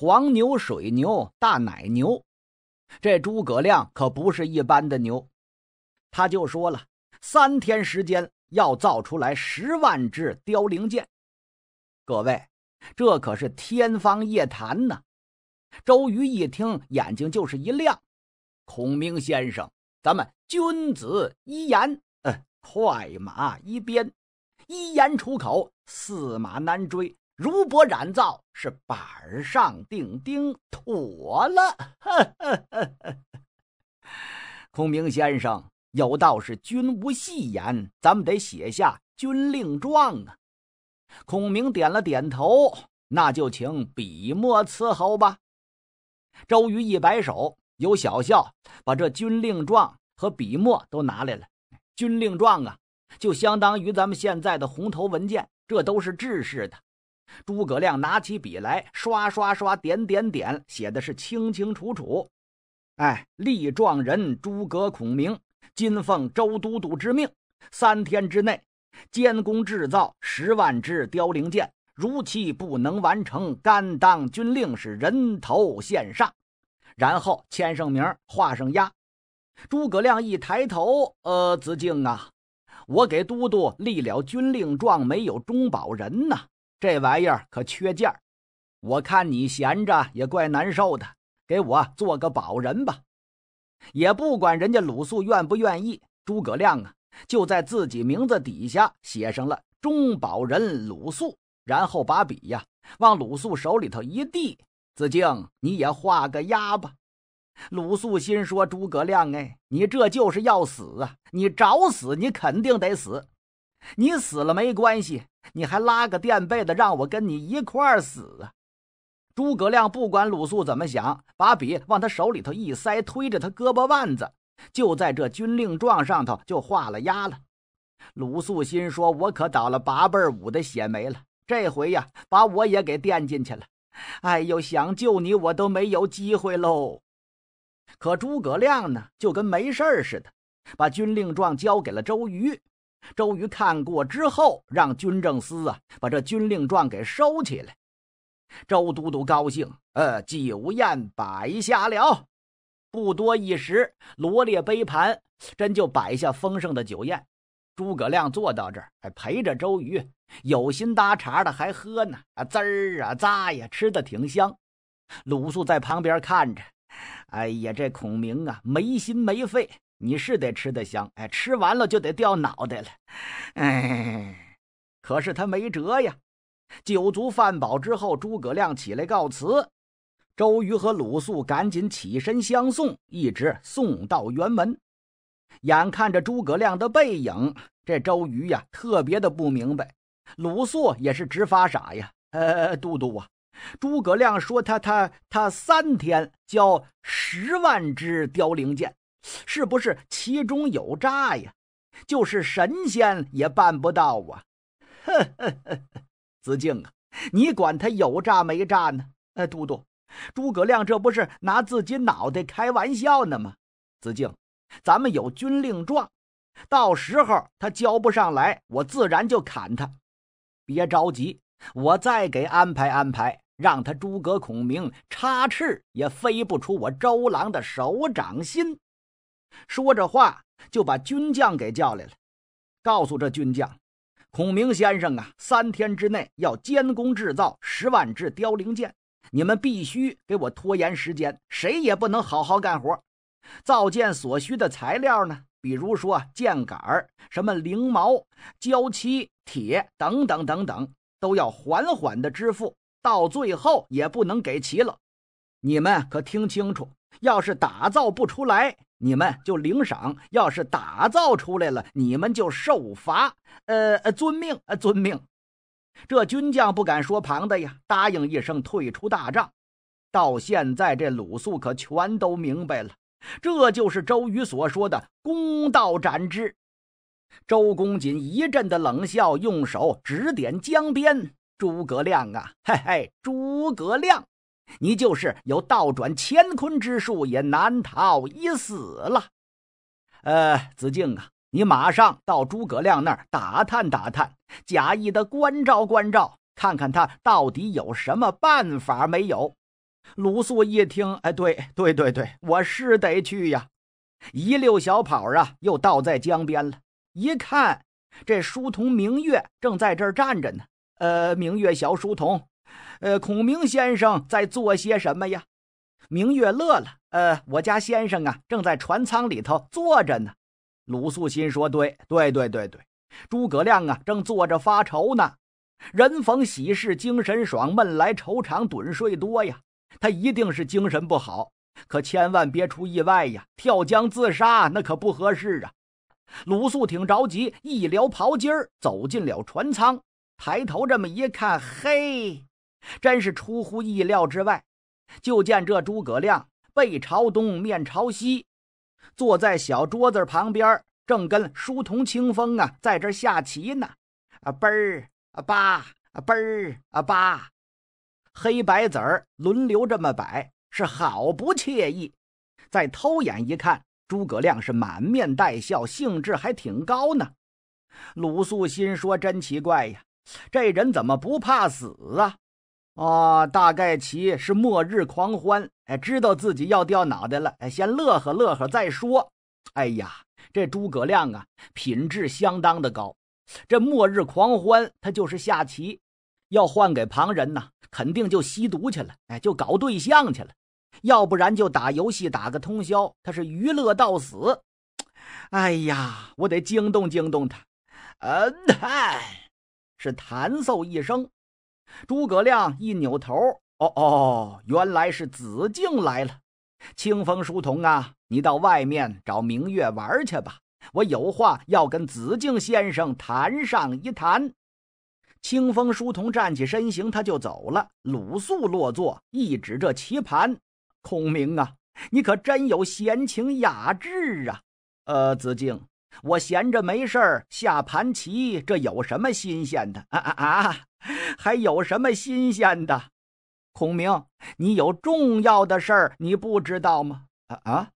黄牛、水牛、大奶牛，这诸葛亮可不是一般的牛。他就说了，三天时间要造出来十万支雕翎箭。各位，这可是天方夜谭呢。周瑜一听，眼睛就是一亮。孔明先生，咱们君子一言，嗯，快马一鞭，一言出口，驷马难追。如不燃造是板上钉钉，妥了。孔明先生有道是“君无戏言”，咱们得写下军令状啊。孔明点了点头，那就请笔墨伺候吧。周瑜一摆手，有小校把这军令状和笔墨都拿来了。军令状啊，就相当于咱们现在的红头文件，这都是制式的。诸葛亮拿起笔来，刷刷刷，点点点，写的是清清楚楚。哎，立状人诸葛孔明，今奉周都督之命，三天之内监工制造十万支凋零箭，如期不能完成，甘当军令是人头献上。然后签上名，画上押。诸葛亮一抬头，呃，子敬啊，我给都督立了军令状，没有中保人呐。这玩意儿可缺件儿，我看你闲着也怪难受的，给我做个保人吧。也不管人家鲁肃愿不愿意，诸葛亮啊就在自己名字底下写上了“中保人鲁肃”，然后把笔呀往鲁肃手里头一递：“子敬，你也画个押吧。”鲁肃心说：“诸葛亮，哎，你这就是要死啊！你找死，你肯定得死。”你死了没关系，你还拉个垫背的，让我跟你一块儿死啊！诸葛亮不管鲁肃怎么想，把笔往他手里头一塞，推着他胳膊腕子，就在这军令状上头就画了押了。鲁肃心说：“我可倒了八辈儿五的血霉了，这回呀，把我也给垫进去了。”哎呦，想救你我都没有机会喽！可诸葛亮呢，就跟没事儿似的，把军令状交给了周瑜。周瑜看过之后，让军政司啊把这军令状给收起来。周都督高兴，呃，酒宴摆下了，不多一时，罗列杯盘，真就摆下丰盛的酒宴。诸葛亮坐到这儿，还陪着周瑜，有心搭茬的还喝呢，啊滋儿啊咂呀，吃的挺香。鲁肃在旁边看着，哎呀，这孔明啊，没心没肺。你是得吃得香，哎，吃完了就得掉脑袋了，哎，可是他没辙呀。酒足饭饱之后，诸葛亮起来告辞，周瑜和鲁肃赶紧起身相送，一直送到辕门。眼看着诸葛亮的背影，这周瑜呀特别的不明白，鲁肃也是直发傻呀。呃，都督啊，诸葛亮说他他他三天交十万支凋零箭。是不是其中有诈呀？就是神仙也办不到啊！子敬啊，你管他有诈没诈呢？呃，都督，诸葛亮这不是拿自己脑袋开玩笑呢吗？子敬，咱们有军令状，到时候他交不上来，我自然就砍他。别着急，我再给安排安排，让他诸葛孔明插翅也飞不出我周郎的手掌心。说着话，就把军将给叫来了，告诉这军将：“孔明先生啊，三天之内要监工制造十万支凋零箭，你们必须给我拖延时间，谁也不能好好干活。造箭所需的材料呢，比如说箭杆什么翎毛、胶漆、铁等等等等，都要缓缓的支付，到最后也不能给齐了。你们可听清楚，要是打造不出来。”你们就领赏，要是打造出来了，你们就受罚。呃呃，遵命，呃遵命。这军将不敢说旁的呀，答应一声，退出大帐。到现在，这鲁肃可全都明白了，这就是周瑜所说的“公道斩之”。周公瑾一阵的冷笑，用手指点江边，诸葛亮啊，嘿嘿，诸葛亮。你就是有倒转乾坤之术，也难逃一死了。呃，子敬啊，你马上到诸葛亮那儿打探打探，假意的关照关照，看看他到底有什么办法没有。鲁肃一听，哎，对对对对，我是得去呀，一溜小跑啊，又到在江边了。一看，这书童明月正在这儿站着呢。呃，明月小书童。呃，孔明先生在做些什么呀？明月乐了，呃，我家先生啊，正在船舱里头坐着呢。鲁肃心说：对对对对对，诸葛亮啊，正坐着发愁呢。人逢喜事精神爽，闷来愁肠盹睡多呀。他一定是精神不好，可千万别出意外呀！跳江自杀那可不合适啊。鲁肃挺着急，一撩袍襟儿，走进了船舱，抬头这么一看，嘿。真是出乎意料之外，就见这诸葛亮背朝东，面朝西，坐在小桌子旁边，正跟书童清风啊在这下棋呢。啊，八儿，啊八，啊奔儿，啊吧啊奔儿啊吧，黑白子儿轮流这么摆，是好不惬意。再偷眼一看，诸葛亮是满面带笑，兴致还挺高呢。鲁肃心说：真奇怪呀，这人怎么不怕死啊？哦，大概其是末日狂欢，哎，知道自己要掉脑袋了，哎，先乐呵乐呵再说。哎呀，这诸葛亮啊，品质相当的高。这末日狂欢，他就是下棋；要换给旁人呢，肯定就吸毒去了，哎，就搞对象去了，要不然就打游戏打个通宵，他是娱乐到死。哎呀，我得惊动惊动他，嗯，嗨，是弹奏一声。诸葛亮一扭头，哦哦，原来是子敬来了。清风书童啊，你到外面找明月玩去吧，我有话要跟子敬先生谈上一谈。清风书童站起身形，他就走了。鲁肃落座，一指这棋盘，孔明啊，你可真有闲情雅致啊。呃，子敬。我闲着没事儿下盘棋，这有什么新鲜的啊啊啊？还有什么新鲜的？孔明，你有重要的事儿，你不知道吗？啊啊！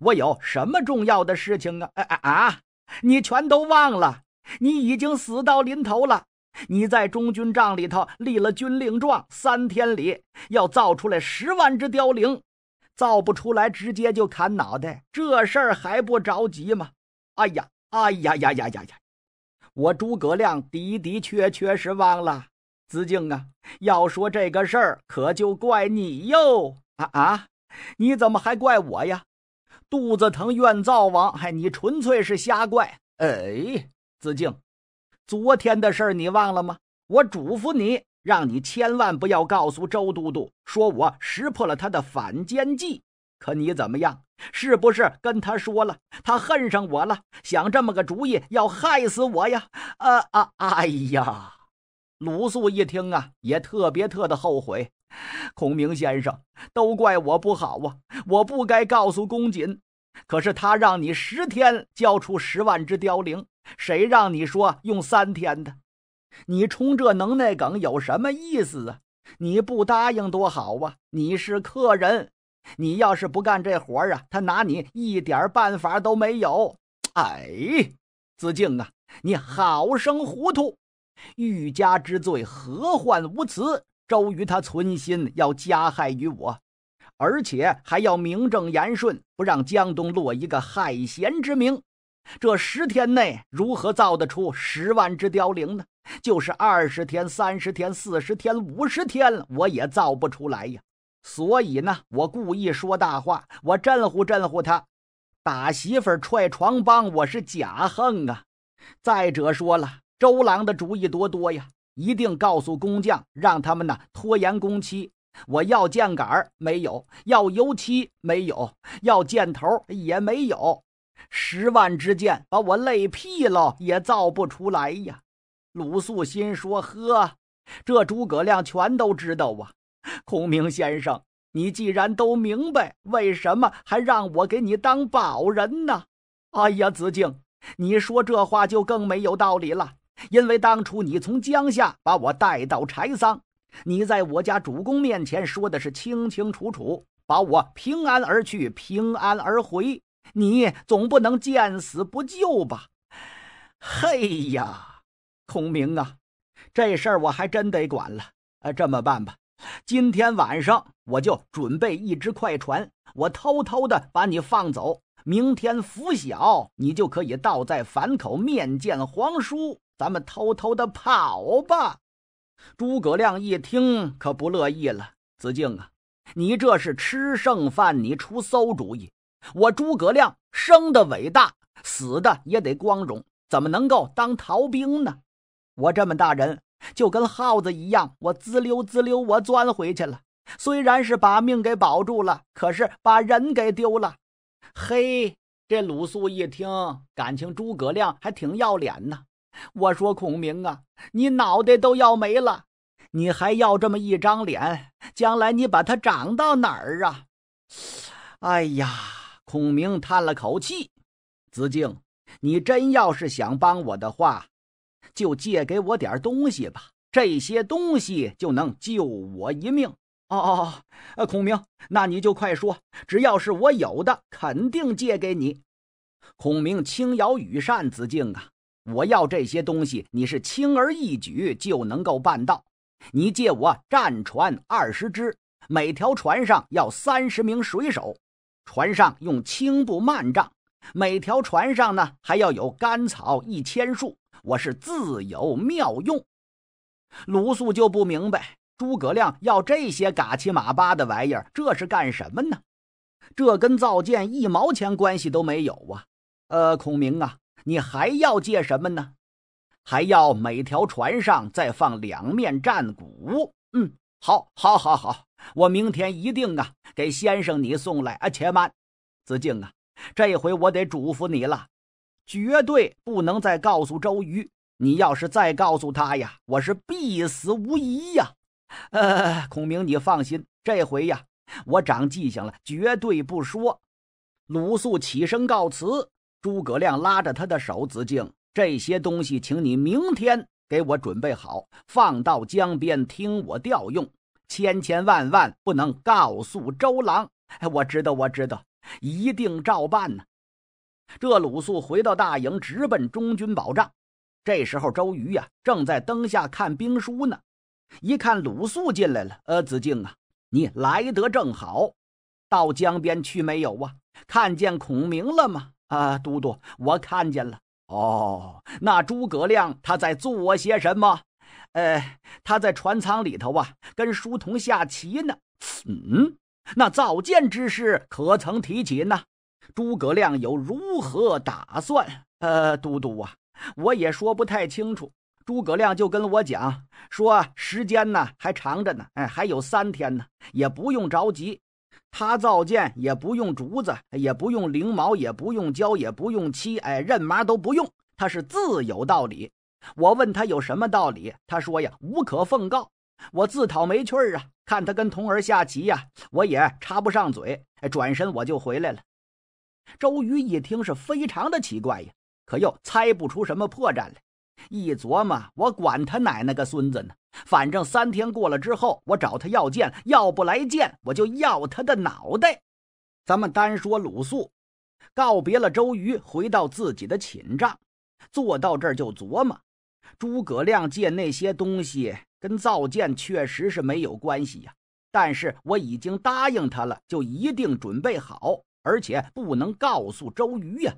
我有什么重要的事情啊？啊啊！你全都忘了？你已经死到临头了！你在中军帐里头立了军令状，三天里要造出来十万只凋零，造不出来直接就砍脑袋，这事儿还不着急吗？哎呀，哎呀呀呀呀呀！我诸葛亮的的确确是忘了子敬啊。要说这个事儿，可就怪你哟！啊啊，你怎么还怪我呀？肚子疼怨灶王，嗨，你纯粹是瞎怪。哎，子敬，昨天的事儿你忘了吗？我嘱咐你，让你千万不要告诉周都督，说我识破了他的反间计。可你怎么样？是不是跟他说了？他恨上我了，想这么个主意要害死我呀！啊啊！哎呀，鲁肃一听啊，也特别特的后悔。孔明先生，都怪我不好啊！我不该告诉公瑾。可是他让你十天交出十万只凋零，谁让你说用三天的？你充这能耐梗有什么意思啊？你不答应多好啊！你是客人。你要是不干这活儿啊，他拿你一点办法都没有。哎，子敬啊，你好生糊涂！欲加之罪，何患无辞？周瑜他存心要加害于我，而且还要名正言顺，不让江东落一个害贤之名。这十天内如何造得出十万只凋零呢？就是二十天、三十天、四十天、五十天了，我也造不出来呀。所以呢，我故意说大话，我震唬震唬他，打媳妇儿踹床帮，我是假横啊。再者说了，周郎的主意多多呀，一定告诉工匠，让他们呢拖延工期。我要箭杆没有，要油漆没有，要箭头也没有，十万支箭把我累屁了也造不出来呀。鲁肃心说：呵，这诸葛亮全都知道啊。孔明先生，你既然都明白，为什么还让我给你当保人呢？哎呀，子敬，你说这话就更没有道理了。因为当初你从江夏把我带到柴桑，你在我家主公面前说的是清清楚楚，把我平安而去，平安而回，你总不能见死不救吧？嘿呀，孔明啊，这事儿我还真得管了。呃，这么办吧。今天晚上我就准备一只快船，我偷偷的把你放走。明天拂晓，你就可以倒在樊口面见皇叔。咱们偷偷的跑吧。诸葛亮一听可不乐意了：“子敬啊，你这是吃剩饭，你出馊主意！我诸葛亮生的伟大，死的也得光荣，怎么能够当逃兵呢？我这么大人。”就跟耗子一样，我滋溜滋溜，我钻回去了。虽然是把命给保住了，可是把人给丢了。嘿，这鲁肃一听，感情诸葛亮还挺要脸呢。我说孔明啊，你脑袋都要没了，你还要这么一张脸，将来你把它长到哪儿啊？哎呀，孔明叹了口气：“子敬，你真要是想帮我的话。”就借给我点东西吧，这些东西就能救我一命。哦哦哦，孔明，那你就快说，只要是我有的，肯定借给你。孔明轻摇羽扇，子敬啊，我要这些东西，你是轻而易举就能够办到。你借我战船二十只，每条船上要三十名水手，船上用青布幔帐，每条船上呢还要有干草一千束。我是自有妙用，鲁肃就不明白诸葛亮要这些嘎七马八的玩意儿，这是干什么呢？这跟造箭一毛钱关系都没有啊！呃，孔明啊，你还要借什么呢？还要每条船上再放两面战鼓。嗯，好，好，好，好，我明天一定啊，给先生你送来啊。且慢，子敬啊，这回我得嘱咐你了。绝对不能再告诉周瑜，你要是再告诉他呀，我是必死无疑呀！呃，孔明，你放心，这回呀，我长记性了，绝对不说。鲁肃起身告辞，诸葛亮拉着他的手：“子敬，这些东西，请你明天给我准备好，放到江边，听我调用。千千万万不能告诉周郎。”我知道，我知道，一定照办呢。这鲁肃回到大营，直奔中军宝帐。这时候，周瑜呀正在灯下看兵书呢。一看鲁肃进来了，呃，子敬啊，你来得正好。到江边去没有啊？看见孔明了吗？啊，都督，我看见了。哦，那诸葛亮他在做些什么？呃，他在船舱里头啊，跟书童下棋呢。嗯，那造箭之事可曾提起呢？诸葛亮有如何打算？呃，都督啊，我也说不太清楚。诸葛亮就跟我讲说，时间呢还长着呢，哎，还有三天呢，也不用着急。他造箭也不用竹子，也不用翎毛，也不用胶，也不用漆，哎，任麻都不用。他是自有道理。我问他有什么道理，他说呀，无可奉告。我自讨没趣儿啊，看他跟童儿下棋呀，我也插不上嘴，转身我就回来了。周瑜一听是非常的奇怪呀，可又猜不出什么破绽来。一琢磨，我管他奶奶个孙子呢！反正三天过了之后，我找他要剑，要不来剑，我就要他的脑袋。咱们单说鲁肃，告别了周瑜，回到自己的寝帐，坐到这儿就琢磨：诸葛亮借那些东西跟造剑确实是没有关系呀。但是我已经答应他了，就一定准备好。而且不能告诉周瑜呀！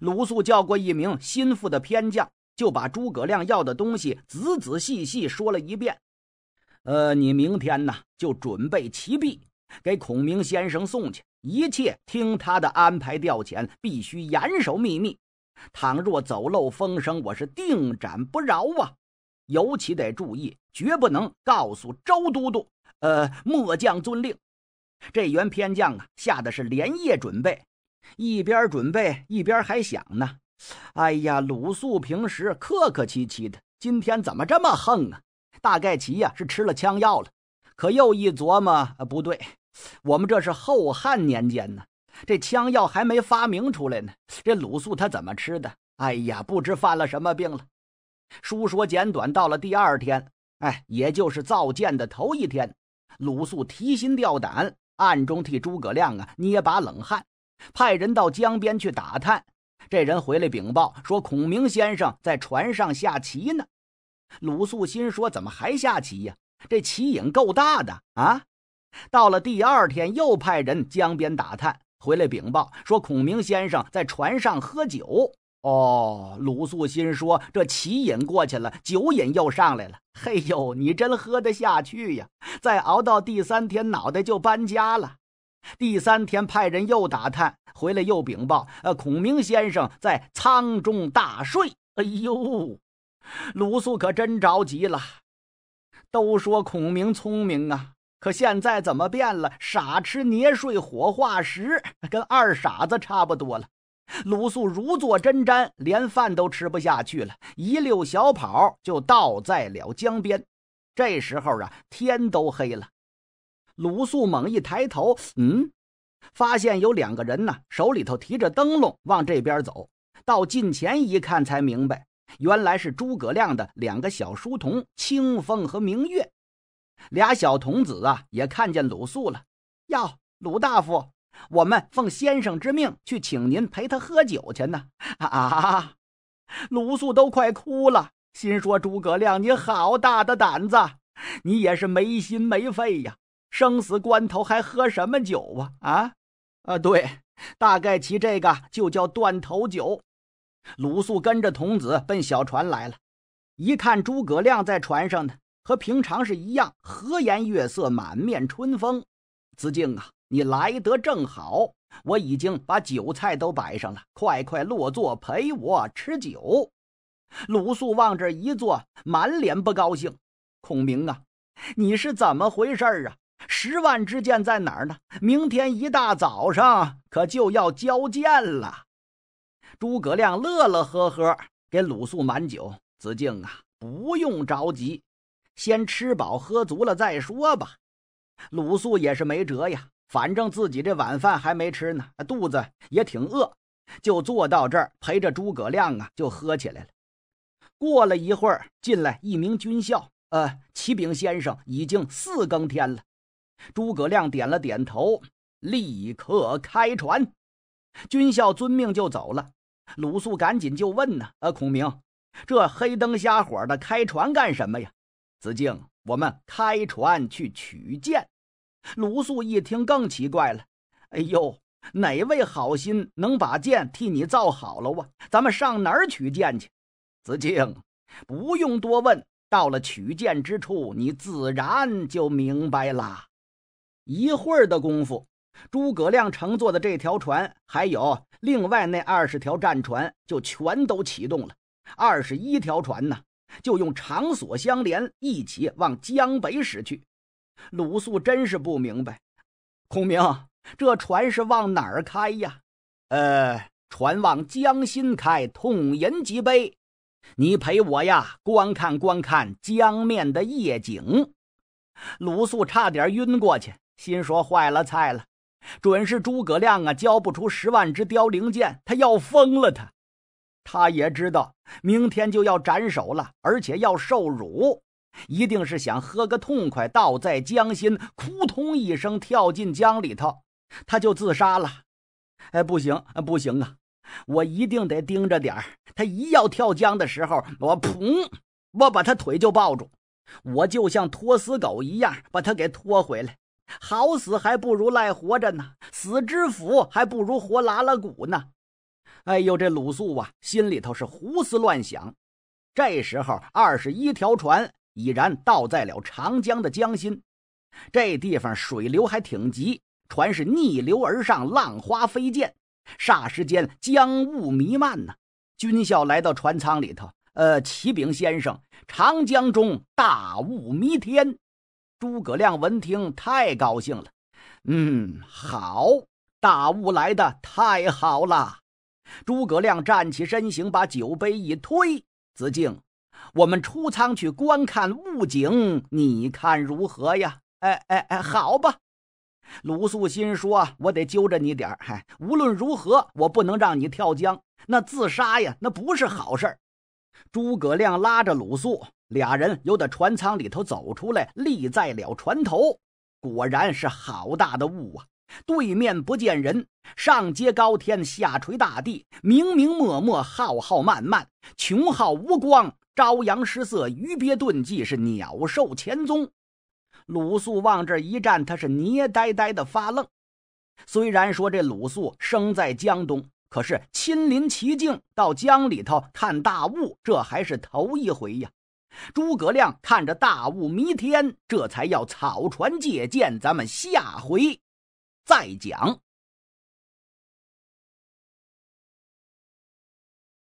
鲁肃叫过一名心腹的偏将，就把诸葛亮要的东西仔仔细细说了一遍。呃，你明天呢就准备齐币给孔明先生送去，一切听他的安排调遣，必须严守秘密。倘若走漏风声，我是定斩不饶啊！尤其得注意，绝不能告诉周都督。呃，末将遵令。这员偏将啊，吓得是连夜准备，一边准备一边还想呢。哎呀，鲁肃平时客客气气的，今天怎么这么横啊？大概其呀是吃了枪药了。可又一琢磨，不对，我们这是后汉年间呢，这枪药还没发明出来呢。这鲁肃他怎么吃的？哎呀，不知犯了什么病了。书说简短，到了第二天，哎，也就是造箭的头一天，鲁肃提心吊胆。暗中替诸葛亮啊捏把冷汗，派人到江边去打探。这人回来禀报说：“孔明先生在船上下棋呢。”鲁肃心说：“怎么还下棋呀？这棋瘾够大的啊！”到了第二天，又派人江边打探，回来禀报说：“孔明先生在船上喝酒。”哦，鲁肃心说：“这棋瘾过去了，酒瘾又上来了。嘿呦，你真喝得下去呀！再熬到第三天，脑袋就搬家了。第三天派人又打探回来，又禀报：‘呃，孔明先生在舱中大睡。’哎呦，鲁肃可真着急了。都说孔明聪明啊，可现在怎么变了？傻吃、捏睡、火化石，跟二傻子差不多了。”鲁肃如坐针毡，连饭都吃不下去了，一溜小跑就倒在了江边。这时候啊，天都黑了。鲁肃猛一抬头，嗯，发现有两个人呢，手里头提着灯笼往这边走。到近前一看，才明白，原来是诸葛亮的两个小书童清风和明月。俩小童子啊，也看见鲁肃了，哟，鲁大夫。我们奉先生之命去请您陪他喝酒去呢。啊，鲁肃都快哭了，心说诸葛亮，你好大的胆子，你也是没心没肺呀！生死关头还喝什么酒啊？啊，啊，对，大概其这个就叫断头酒。鲁肃跟着童子奔小船来了，一看诸葛亮在船上呢，和平常是一样，和颜悦色，满面春风。子敬啊。你来得正好，我已经把酒菜都摆上了，快快落座，陪我吃酒。鲁肃往这一坐，满脸不高兴。孔明啊，你是怎么回事儿啊？十万支箭在哪儿呢？明天一大早上可就要交箭了。诸葛亮乐乐呵呵给鲁肃满酒。子敬啊，不用着急，先吃饱喝足了再说吧。鲁肃也是没辙呀。反正自己这晚饭还没吃呢，肚子也挺饿，就坐到这儿陪着诸葛亮啊，就喝起来了。过了一会儿，进来一名军校，呃，启禀先生，已经四更天了。诸葛亮点了点头，立刻开船。军校遵命就走了。鲁肃赶紧就问呢，啊，孔明，这黑灯瞎火的开船干什么呀？子敬，我们开船去取剑。鲁肃一听更奇怪了，哎呦，哪位好心能把剑替你造好了哇？咱们上哪儿取剑去？子敬，不用多问，到了取剑之处，你自然就明白啦。一会儿的功夫，诸葛亮乘坐的这条船，还有另外那二十条战船，就全都启动了。二十一条船呢，就用长索相连，一起往江北驶去。鲁肃真是不明白，孔明这船是往哪儿开呀？呃，船往江心开，痛饮几杯，你陪我呀，观看观看江面的夜景。鲁肃差点晕过去，心说坏了，菜了，准是诸葛亮啊，交不出十万支雕翎箭，他要疯了，他，他也知道明天就要斩首了，而且要受辱。一定是想喝个痛快，倒在江心，扑通一声跳进江里头，他就自杀了。哎，不行啊，不行啊！我一定得盯着点儿，他一要跳江的时候，我砰，我把他腿就抱住，我就像拖死狗一样把他给拖回来。好死还不如赖活着呢，死知府还不如活拉拉骨呢。哎呦，这鲁肃啊，心里头是胡思乱想。这时候，二十一条船。已然倒在了长江的江心，这地方水流还挺急，船是逆流而上，浪花飞溅，霎时间江雾弥漫呐。军校来到船舱里头，呃，启禀先生，长江中大雾弥天。诸葛亮闻听，太高兴了，嗯，好，大雾来的太好了。诸葛亮站起身形，把酒杯一推，子敬。我们出舱去观看雾景，你看如何呀？哎哎哎，好吧。鲁肃心说：“我得揪着你点儿，嗨，无论如何，我不能让你跳江。那自杀呀，那不是好事儿。”诸葛亮拉着鲁肃，俩人由得船舱里头走出来，立在了船头。果然是好大的雾啊！对面不见人，上接高天，下垂大地，明明漠漠，浩浩漫漫，穷浩无光。朝阳失色，鱼鳖遁迹，是鸟兽潜踪。鲁肃往这一站，他是捏呆呆的发愣。虽然说这鲁肃生在江东，可是亲临其境到江里头看大雾，这还是头一回呀。诸葛亮看着大雾迷天，这才要草船借箭。咱们下回再讲。